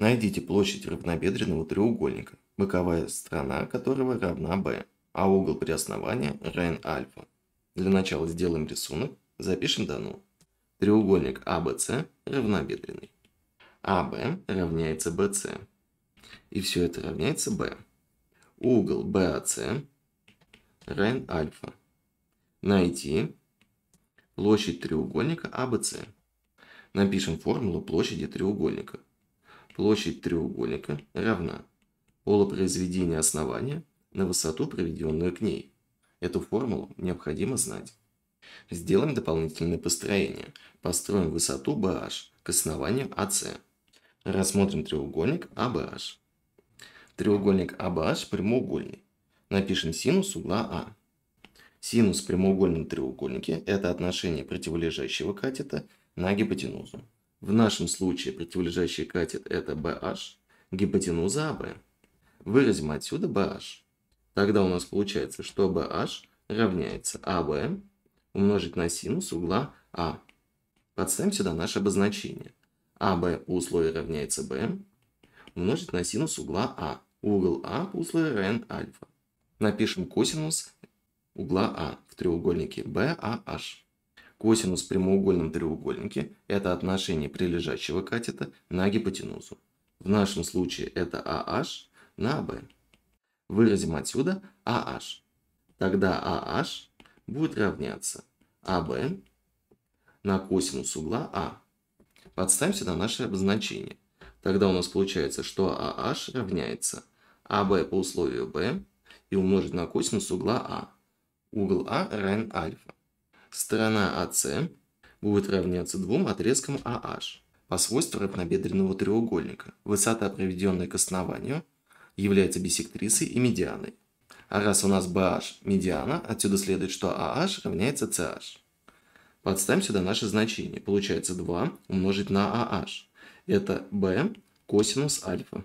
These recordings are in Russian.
Найдите площадь равнобедренного треугольника, боковая сторона которого равна b, а угол при основании равен альфа. Для начала сделаем рисунок, запишем дано. Треугольник ABC а равнобедренный. AB а равняется BC. И все это равняется B. Угол BAC а равен альфа. Найти площадь треугольника ABC. Напишем формулу площади треугольника – площадь треугольника равна полупроизведение основания на высоту, проведенную к ней. Эту формулу необходимо знать. Сделаем дополнительное построение. Построим высоту BH к основанию AC. Рассмотрим треугольник ABH. Треугольник ABH прямоугольный. Напишем синус угла А. Синус в прямоугольном треугольнике – это отношение противолежащего катета на гипотенузу. В нашем случае противолежащий катет это BH, гипотенуза AB. А Выразим отсюда BH. Тогда у нас получается, что BH равняется AB а умножить на синус угла А. Подставим сюда наше обозначение. AB а по условию равняется B умножить на синус угла А. Угол А по условию равен альфа. Напишем косинус угла А в треугольнике BAH. Косинус в прямоугольном треугольнике – это отношение прилежащего катета на гипотенузу. В нашем случае это АН на AB. А Выразим отсюда АН. Тогда АН будет равняться AB а на косинус угла А. Подставим сюда наше обозначение. Тогда у нас получается, что АН равняется AB а по условию B и умножить на косинус угла А. Угол А равен альфа. Сторона АС будет равняться двум отрезкам AH по свойству равнобедренного треугольника. Высота, проведенная к основанию, является бисектрисой и медианой. А раз у нас BH – медиана, отсюда следует, что AH равняется CH. Подставим сюда наши значения. Получается 2 умножить на AH. Это B косинус альфа.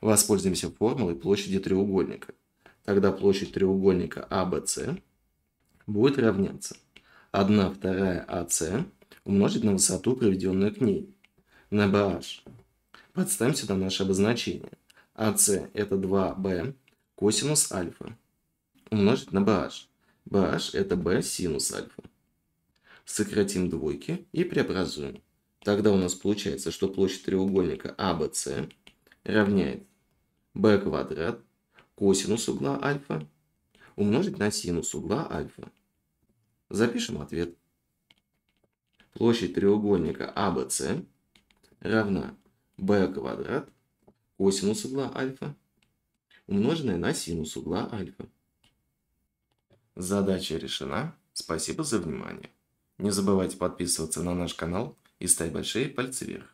Воспользуемся формулой площади треугольника. Тогда площадь треугольника ABC а будет равняться 1 вторая АС умножить на высоту, проведенную к ней, на BH. Подставим сюда наше обозначение. АС это 2b косинус альфа умножить на BH. BH это b синус альфа. Сократим двойки и преобразуем. Тогда у нас получается, что площадь треугольника ABC равняет b квадрат косинус угла альфа умножить на синус угла альфа. Запишем ответ. Площадь треугольника ABC а, равна b квадрат косинус угла альфа, умноженное на синус угла альфа. Задача решена. Спасибо за внимание. Не забывайте подписываться на наш канал и ставить большие пальцы вверх.